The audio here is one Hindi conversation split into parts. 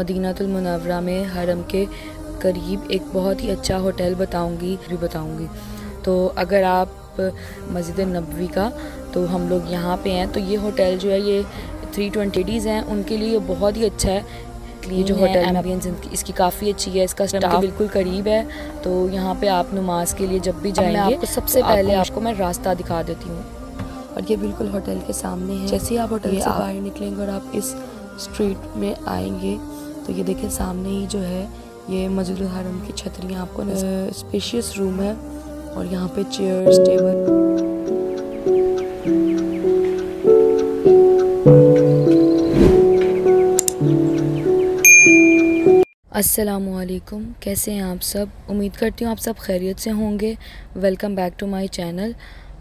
मदीनातुलमनवरा में हरम के करीब एक बहुत ही अच्छा होटल बताऊंगी भी बताऊंगी तो अगर आप मस्जिद नबवी का तो हम लोग यहाँ पे हैं तो ये होटल जो है ये थ्री डीज़ हैं उनके लिए बहुत ही अच्छा है ये जो होटल एम्बियंस इसकी काफ़ी अच्छी है इसका स्टाफ बिल्कुल करीब है तो यहाँ पे आप नमाज के लिए जब भी जाएंगे आपको सबसे तो पहले आपको मैं रास्ता दिखा देती हूँ और ये बिल्कुल होटल के सामने है जैसे ही आप होटल से बाहर निकलेंगे और आप इस स्ट्रीट में आएंगे तो ये देखिए सामने ही जो है ये मस्जिद हरम की छतरियाँ आपको स्पेशियस रूम है और यहाँ पे चेयर्स टेबल असलकुम कैसे हैं आप सब उम्मीद करती हूँ आप सब खैरियत से होंगे welcome back to my channel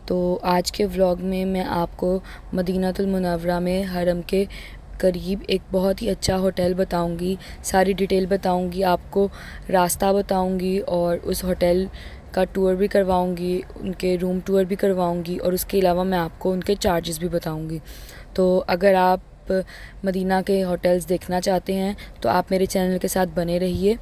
तो आज के व्लॉग में मैं आपको मदीनातुलमनवरा में हरम के करीब एक बहुत ही अच्छा होटल बताऊंगी सारी डिटेल बताऊंगी आपको रास्ता बताऊंगी और उस होटल का टूर भी करवाऊंगी उनके रूम टूर भी करवाऊंगी और उसके अलावा मैं आपको उनके चार्जेस भी बताऊंगी तो अगर आप मदीना के होटल्स देखना चाहते हैं तो आप मेरे चैनल के साथ बने रहिए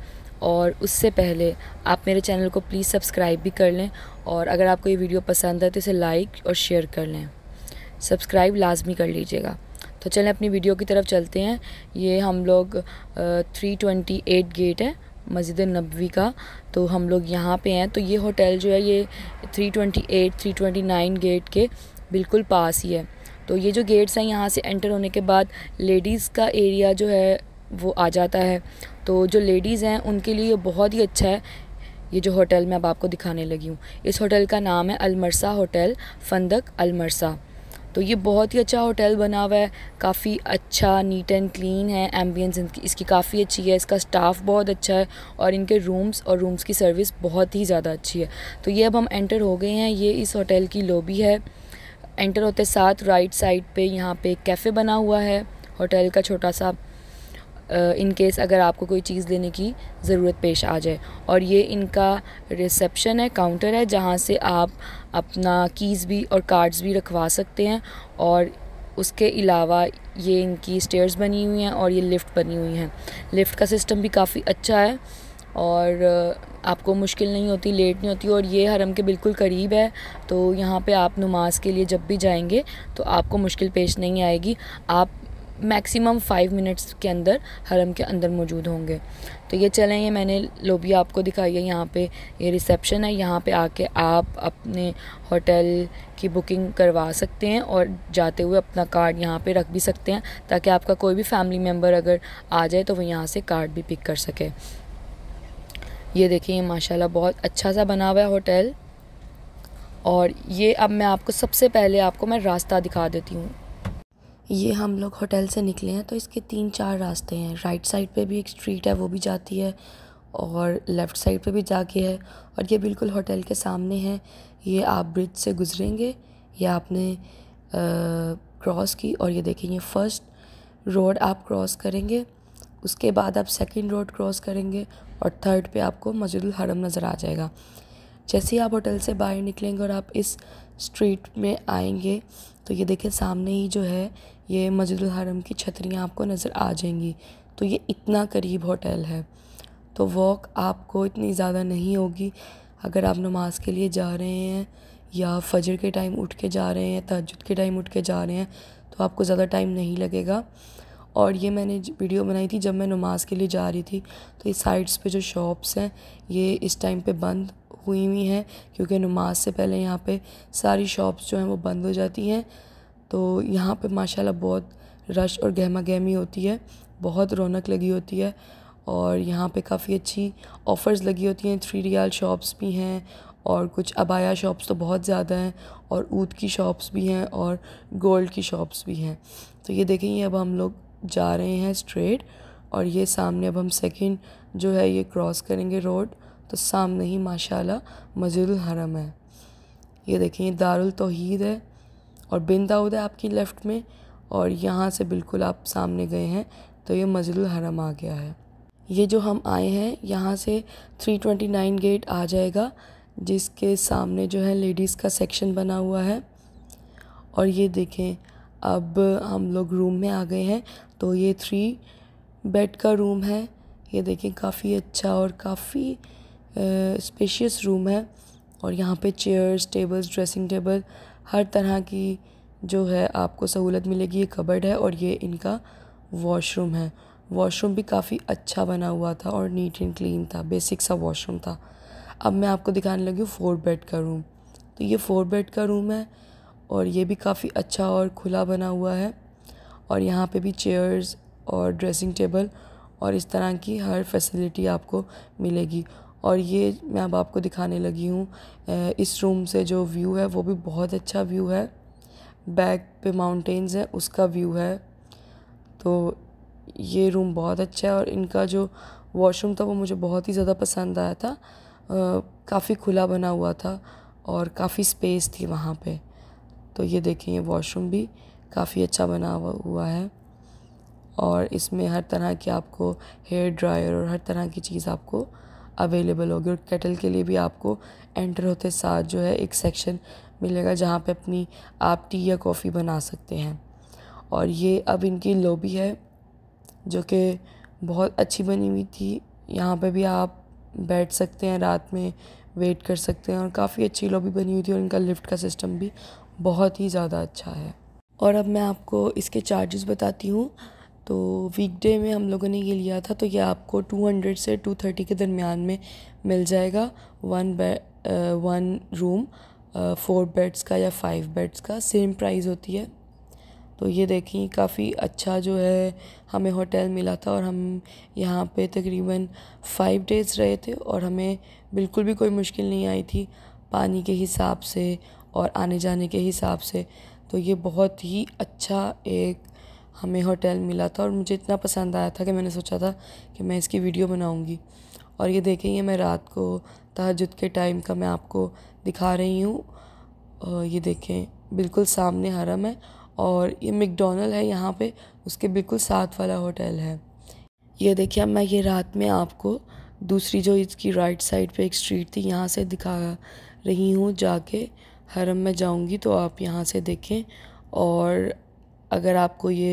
और उससे पहले आप मेरे चैनल को प्लीज़ सब्सक्राइब भी कर लें और अगर आपको ये वीडियो पसंद है तो इसे लाइक और शेयर कर लें सब्सक्राइब लाजमी कर लीजिएगा तो चलें अपनी वीडियो की तरफ चलते हैं ये हम लोग थ्री ट्वेंटी एट गेट है मस्जिद नबी का तो हम लोग यहाँ पे हैं तो ये होटल जो है ये three twenty eight three twenty nine gate के बिल्कुल पास ही है तो ये जो गेट्स हैं यहाँ से एंटर होने के बाद लेडीज़ का एरिया जो है वो आ जाता है तो जो लेडीज़ हैं उनके लिए बहुत ही अच्छा है ये जो होटल मैं अब आपको दिखाने लगी हूँ इस होटल का नाम है अलमरसा होटल फंदक अलमरसा तो ये बहुत ही अच्छा होटल बना हुआ है काफ़ी अच्छा नीट एंड क्लीन है एम्बियंस इनकी इसकी काफ़ी अच्छी है इसका स्टाफ बहुत अच्छा है और इनके रूम्स और रूम्स की सर्विस बहुत ही ज़्यादा अच्छी है तो ये अब हम एंटर हो गए हैं ये इस होटल की लॉबी है एंटर होते साथ राइट साइड पे यहाँ पे कैफ़े बना हुआ है होटल का छोटा सा इन केस अगर आपको कोई चीज़ लेने की ज़रूरत पेश आ जाए और ये इनका रिसेप्शन है काउंटर है जहाँ से आप अपना कीज़ भी और कार्ड्स भी रखवा सकते हैं और उसके अलावा ये इनकी स्टेयर्स बनी हुई हैं और ये लिफ्ट बनी हुई हैं लिफ्ट का सिस्टम भी काफ़ी अच्छा है और आपको मुश्किल नहीं होती लेट नहीं होती और ये हरम के बिल्कुल करीब है तो यहाँ पे आप नमाज के लिए जब भी जाएंगे तो आपको मुश्किल पेश नहीं आएगी आप मैक्सिमम फाइव मिनट्स के अंदर हरम के अंदर मौजूद होंगे तो ये चलें ये मैंने लोबिया आपको दिखाई है यहाँ पे ये रिसेप्शन है यहाँ पे आके आप अपने होटल की बुकिंग करवा सकते हैं और जाते हुए अपना कार्ड यहाँ पे रख भी सकते हैं ताकि आपका कोई भी फैमिली मेम्बर अगर आ जाए तो वो यहाँ से कार्ड भी पिक कर सके ये देखिए माशाला बहुत अच्छा सा बना हुआ है होटल और ये अब मैं आपको सबसे पहले आपको मैं रास्ता दिखा देती हूँ ये हम लोग होटल से निकले हैं तो इसके तीन चार रास्ते हैं राइट साइड पे भी एक स्ट्रीट है वो भी जाती है और लेफ़्ट साइड पे भी जाके है और ये बिल्कुल होटल के सामने है ये आप ब्रिज से गुजरेंगे या आपने क्रॉस की और ये देखें ये फर्स्ट रोड आप क्रॉस करेंगे उसके बाद आप सेकंड रोड क्रॉस करेंगे और थर्ड पे आपको मस्जिदुल हरम नज़र आ जाएगा जैसे ही आप होटल से बाहर निकलेंगे और आप इस स्ट्रीट में आएंगे तो ये देखिए सामने ही जो है ये मस्जिद हरम की छतरियाँ आपको नज़र आ जाएंगी तो ये इतना करीब होटल है तो वॉक आपको इतनी ज़्यादा नहीं होगी अगर आप नमाज के लिए जा रहे हैं या फजर के टाइम उठ के जा रहे हैं तजुद के टाइम उठ के जा रहे हैं तो आपको ज़्यादा टाइम नहीं लगेगा और ये मैंने वीडियो बनाई थी जब मैं नमाज़ के लिए जा रही थी तो इस साइड्स पे जो शॉप्स हैं ये इस टाइम पे बंद हुई हुई हैं क्योंकि नमाज से पहले यहाँ पे सारी शॉप्स जो हैं वो बंद हो जाती हैं तो यहाँ पे माशाल्लाह बहुत रश और गहमा गहमी होती है बहुत रौनक लगी होती है और यहाँ पे काफ़ी अच्छी ऑफ़र्स लगी होती हैं थ्री रियाल शॉप्स भी हैं और कुछ अबाया शॉप्स तो बहुत ज़्यादा हैं और ऊद की शॉप्स भी हैं और गोल्ड की शॉप्स भी हैं तो ये देखेंगे अब हम लोग जा रहे हैं स्ट्रेट और ये सामने अब हम सेकंड जो है ये क्रॉस करेंगे रोड तो सामने ही माशाल्लाह मस्जिद हरम है ये देखें ये दारुल तोहीद है और बिन है आपकी लेफ़्ट में और यहाँ से बिल्कुल आप सामने गए हैं तो ये मस्जिद हरम आ गया है ये जो हम आए हैं यहाँ से 329 गेट आ जाएगा जिसके सामने जो है लेडीज़ का सेक्शन बना हुआ है और ये देखें अब हम लोग रूम में आ गए हैं तो ये थ्री बेड का रूम है ये देखें काफ़ी अच्छा और काफ़ी स्पेशियस रूम है और यहाँ पे चेयर्स टेबल्स ड्रेसिंग टेबल हर तरह की जो है आपको सहूलत मिलेगी ये कबर्ड है और ये इनका वॉशरूम है वॉशरूम भी काफ़ी अच्छा बना हुआ था और नीट एंड क्लीन था बेसिक सा वॉशरूम था अब मैं आपको दिखाने लगी हूँ फोर बेड का रूम तो ये फोर बेड का रूम है और ये भी काफ़ी अच्छा और खुला बना हुआ है और यहाँ पे भी चेयर्स और ड्रेसिंग टेबल और इस तरह की हर फैसिलिटी आपको मिलेगी और ये मैं अब आपको दिखाने लगी हूँ इस रूम से जो व्यू है वो भी बहुत अच्छा व्यू है बैक पे माउंटेन्स है उसका व्यू है तो ये रूम बहुत अच्छा है और इनका जो वॉशरूम था वो मुझे बहुत ही ज़्यादा पसंद आया था काफ़ी खुला बना हुआ था और काफ़ी स्पेस थी वहाँ पे तो ये देखें ये वॉशरूम भी काफ़ी अच्छा बना हुआ है और इसमें हर तरह की आपको हेयर ड्रायर और हर तरह की चीज़ आपको अवेलेबल होगी और कैटल के लिए भी आपको एंटर होते साथ जो है एक सेक्शन मिलेगा जहाँ पे अपनी आप टी या कॉफ़ी बना सकते हैं और ये अब इनकी लॉबी है जो कि बहुत अच्छी बनी हुई थी यहाँ पे भी आप बैठ सकते हैं रात में वेट कर सकते हैं और काफ़ी अच्छी लॉबी बनी हुई थी और इनका लिफ्ट का सिस्टम भी बहुत ही ज़्यादा अच्छा है और अब मैं आपको इसके चार्जेस बताती हूँ तो वीकडे में हम लोगों ने ये लिया था तो ये आपको 200 से 230 के दरमियान में मिल जाएगा one by one room four beds का या फाइव बेड्स का सेम प्राइस होती है तो ये देखें काफ़ी अच्छा जो है हमें होटल मिला था और हम यहाँ पे तकरीबन फाइव डेज़ रहे थे और हमें बिल्कुल भी कोई मुश्किल नहीं आई थी पानी के हिसाब से और आने जाने के हिसाब से तो ये बहुत ही अच्छा एक हमें होटल मिला था और मुझे इतना पसंद आया था कि मैंने सोचा था कि मैं इसकी वीडियो बनाऊंगी और ये देखें ये मैं रात को तहजद के टाइम का मैं आपको दिखा रही हूँ ये देखें बिल्कुल सामने हरम है और ये मिकडोनल है यहाँ पे उसके बिल्कुल साथ वाला होटल है ये देखिए अब मैं ये रात में आपको दूसरी जो इसकी राइट साइड पे एक स्ट्रीट थी यहाँ से दिखा रही हूँ जाके हरम में जाऊँगी तो आप यहाँ से देखें और अगर आपको ये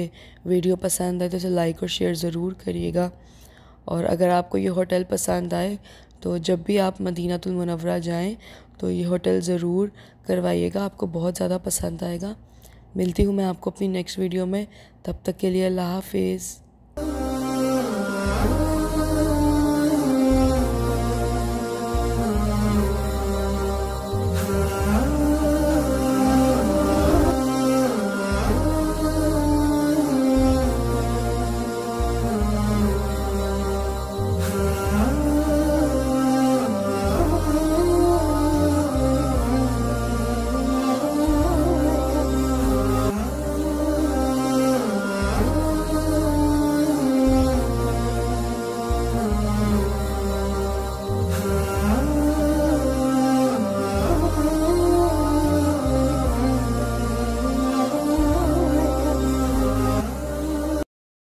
वीडियो पसंद आए तो इसे लाइक और शेयर ज़रूर करिएगा और अगर आपको ये होटल पसंद आए तो जब भी आप मदीनातुलमनवरा जाएं तो ये होटल ज़रूर करवाइएगा आपको बहुत ज़्यादा पसंद आएगा मिलती हूँ मैं आपको अपनी नेक्स्ट वीडियो में तब तक के लिए अल्लाह हाफिज़